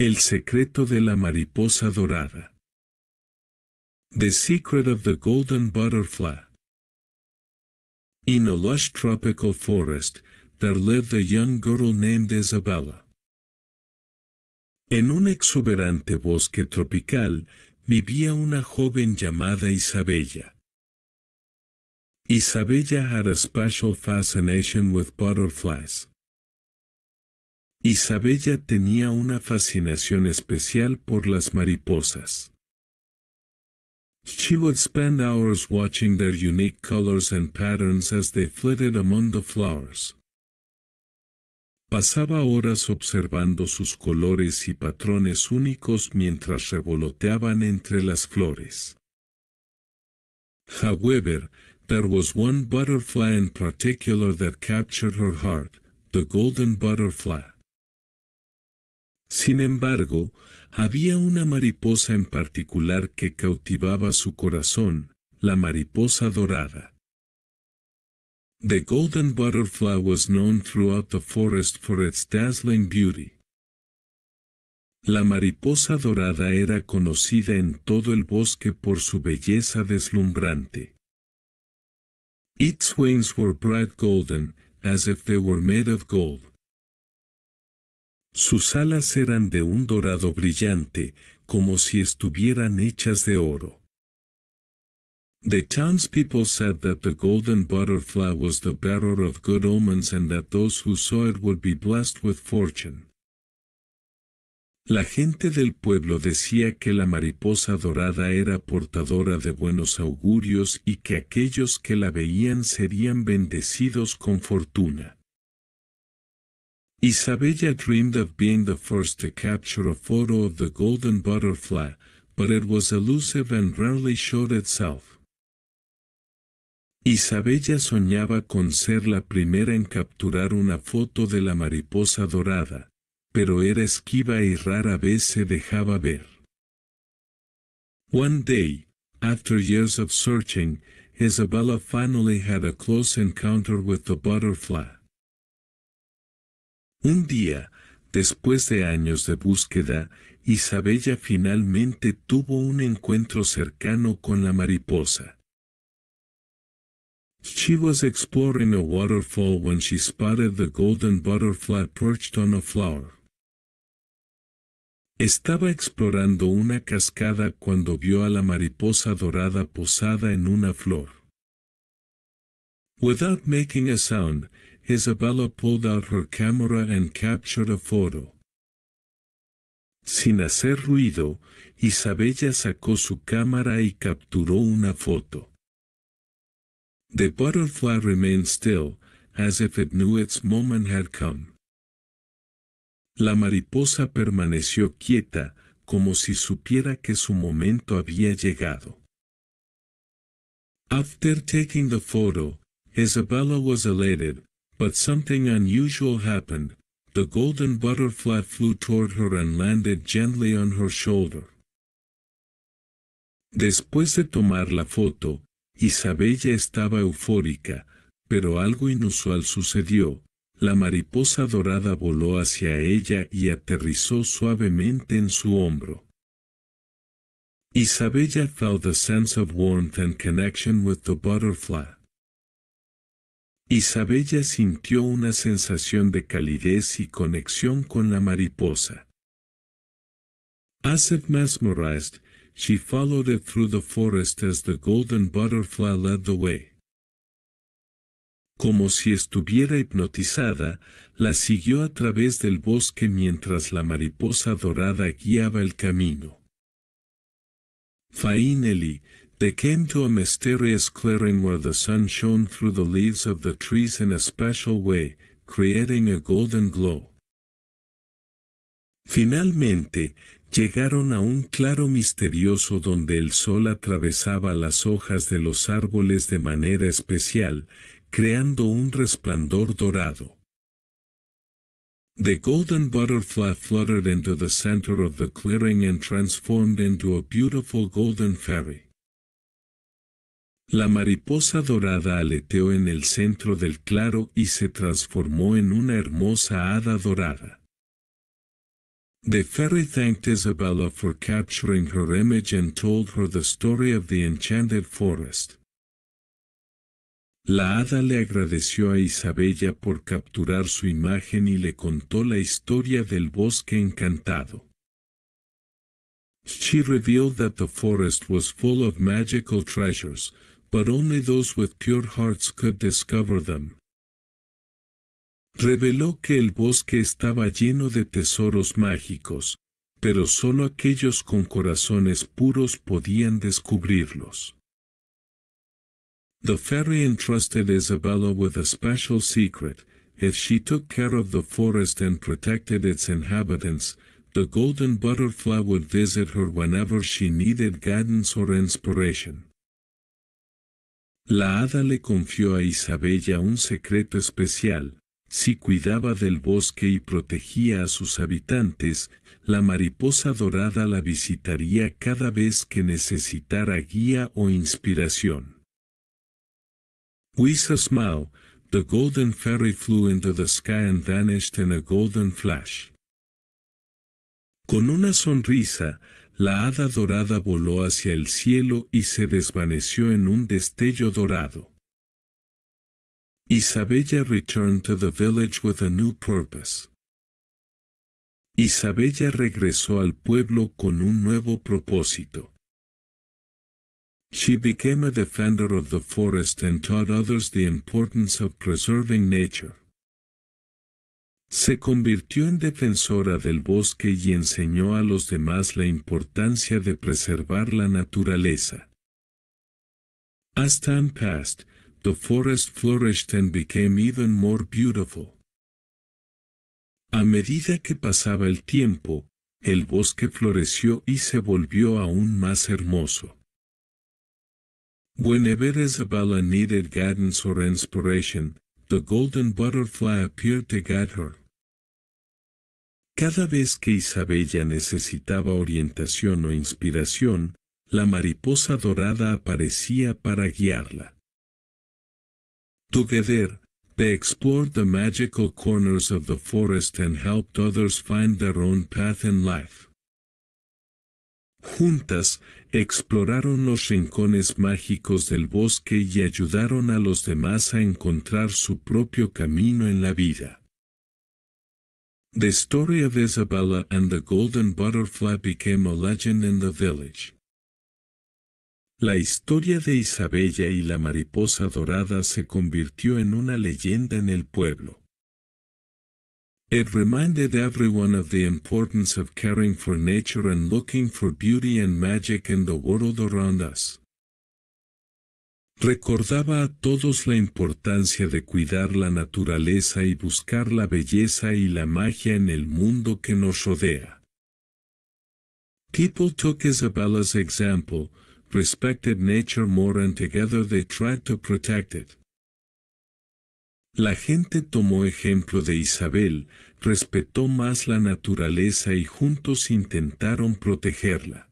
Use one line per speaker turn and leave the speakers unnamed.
El secreto de la mariposa dorada. The secret of the golden butterfly. In a lush tropical forest, there lived a young girl named Isabella. En un exuberante bosque tropical, vivía una joven llamada Isabella. Isabella had a special fascination with butterflies. Isabella tenía una fascinación especial por las mariposas. She would spend hours watching their unique colors and patterns as they flitted among the flowers. Pasaba horas observando sus colores y patrones únicos mientras revoloteaban entre las flores. However, there was one butterfly in particular that captured her heart, the golden butterfly. Sin embargo, había una mariposa en particular que cautivaba su corazón, la mariposa dorada. The golden butterfly was known throughout the forest for its dazzling beauty. La mariposa dorada era conocida en todo el bosque por su belleza deslumbrante. Its wings were bright golden, as if they were made of gold. Sus alas eran de un dorado brillante, como si estuvieran hechas de oro. The people said that the golden butterfly was the bearer of good omens and that those who saw it would be blessed with fortune. La gente del pueblo decía que la mariposa dorada era portadora de buenos augurios y que aquellos que la veían serían bendecidos con fortuna. Isabella dreamed of being the first to capture a photo of the golden butterfly, but it was elusive and rarely showed itself. Isabella soñaba con ser la primera en capturar una foto de la mariposa dorada, pero era esquiva y rara vez se dejaba ver. One day, after years of searching, Isabella finally had a close encounter with the butterfly. Un día, después de años de búsqueda, Isabella finalmente tuvo un encuentro cercano con la mariposa. She was exploring a waterfall when she spotted the golden butterfly perched on a flower. Estaba explorando una cascada cuando vio a la mariposa dorada posada en una flor. Without making a sound, Isabella pulled out her camera and captured a photo. Sin hacer ruido, Isabella sacó su cámara y capturó una foto. The butterfly remained still, as if it knew its moment had come. La mariposa permaneció quieta, como si supiera que su momento había llegado. After taking the photo, Isabella was elated, But something unusual happened. The golden butterfly flew toward her and landed gently on her shoulder. Después de tomar la foto, Isabella estaba eufórica, pero algo inusual sucedió. La mariposa dorada voló hacia ella y aterrizó suavemente en su hombro. Isabella felt a sense of warmth and connection with the butterfly. Isabella sintió una sensación de calidez y conexión con la mariposa. As she followed it through the forest as the golden butterfly led the way. Como si estuviera hipnotizada, la siguió a través del bosque mientras la mariposa dorada guiaba el camino. Finally, They came to a mysterious clearing where the sun shone through the leaves of the trees in a special way, creating a golden glow. Finalmente, llegaron a un claro misterioso donde el sol atravesaba las hojas de los árboles de manera especial, creando un resplandor dorado. The golden butterfly fluttered into the center of the clearing and transformed into a beautiful golden fairy. La mariposa dorada aleteó en el centro del claro y se transformó en una hermosa hada dorada. The fairy thanked Isabella for capturing her image and told her the story of the enchanted forest. La hada le agradeció a Isabella por capturar su imagen y le contó la historia del bosque encantado. She revealed that the forest was full of magical treasures, but only those with pure hearts could discover them. Reveló que el bosque estaba lleno de tesoros mágicos, pero solo aquellos con corazones puros podían descubrirlos. The fairy entrusted Isabella with a special secret, if she took care of the forest and protected its inhabitants, the golden butterfly would visit her whenever she needed guidance or inspiration. La hada le confió a Isabella un secreto especial. Si cuidaba del bosque y protegía a sus habitantes, la mariposa dorada la visitaría cada vez que necesitara guía o inspiración. With a smile, the golden fairy flew into the sky and vanished in a golden flash. Con una sonrisa, la hada dorada voló hacia el cielo y se desvaneció en un destello dorado. Isabella returned to the village with a new purpose. Isabella regresó al pueblo con un nuevo propósito. She became a defender of the forest and taught others the importance of preserving nature. Se convirtió en defensora del bosque y enseñó a los demás la importancia de preservar la naturaleza. As time passed, the forest flourished and became even more beautiful. A medida que pasaba el tiempo, el bosque floreció y se volvió aún más hermoso. Whenever Isabella needed guidance or inspiration, the golden butterfly appeared to guide her. Cada vez que Isabella necesitaba orientación o inspiración, la mariposa dorada aparecía para guiarla. Together, they explored the magical corners of the forest and helped others find their own path in life. Juntas, exploraron los rincones mágicos del bosque y ayudaron a los demás a encontrar su propio camino en la vida. The story of Isabella and the Golden Butterfly became a legend in the village. La historia de Isabella y la mariposa dorada se convirtió en una leyenda en el pueblo. It reminded everyone of the importance of caring for nature and looking for beauty and magic in the world around us. Recordaba a todos la importancia de cuidar la naturaleza y buscar la belleza y la magia en el mundo que nos rodea. People took Isabella's example, respected nature more and together they tried to protect it. La gente tomó ejemplo de Isabel, respetó más la naturaleza y juntos intentaron protegerla.